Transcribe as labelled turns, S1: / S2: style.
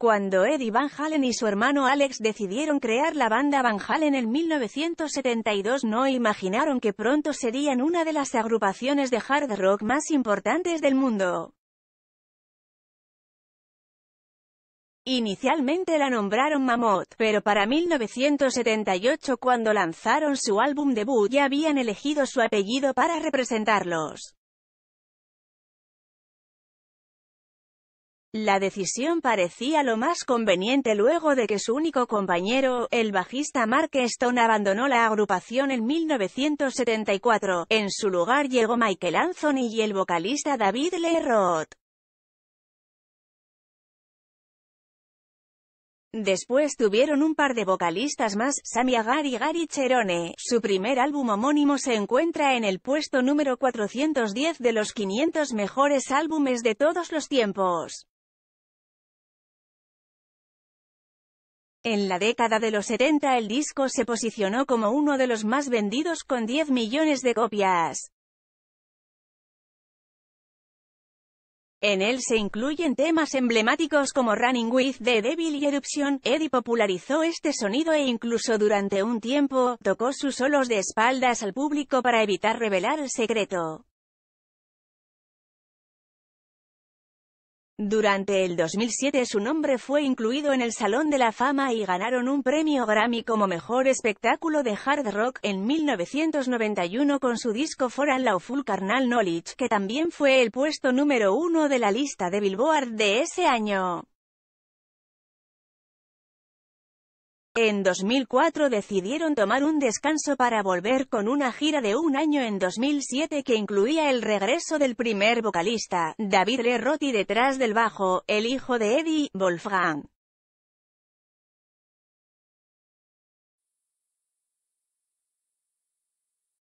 S1: Cuando Eddie Van Halen y su hermano Alex decidieron crear la banda Van Halen en 1972 no imaginaron que pronto serían una de las agrupaciones de hard rock más importantes del mundo. Inicialmente la nombraron Mammoth, pero para 1978 cuando lanzaron su álbum debut ya habían elegido su apellido para representarlos. La decisión parecía lo más conveniente luego de que su único compañero, el bajista Mark Stone abandonó la agrupación en 1974. En su lugar llegó Michael Anthony y el vocalista David Roth. Después tuvieron un par de vocalistas más, Sammy Agar y Gary Cherone. Su primer álbum homónimo se encuentra en el puesto número 410 de los 500 mejores álbumes de todos los tiempos. En la década de los 70 el disco se posicionó como uno de los más vendidos con 10 millones de copias. En él se incluyen temas emblemáticos como Running With The Devil y Eruption. Eddie popularizó este sonido e incluso durante un tiempo, tocó sus solos de espaldas al público para evitar revelar el secreto. Durante el 2007 su nombre fue incluido en el Salón de la Fama y ganaron un premio Grammy como Mejor Espectáculo de Hard Rock en 1991 con su disco For and Lawful Carnal Knowledge, que también fue el puesto número uno de la lista de Billboard de ese año. En 2004 decidieron tomar un descanso para volver con una gira de un año en 2007 que incluía el regreso del primer vocalista, David Lerrotti detrás del bajo, el hijo de Eddie, Wolfgang.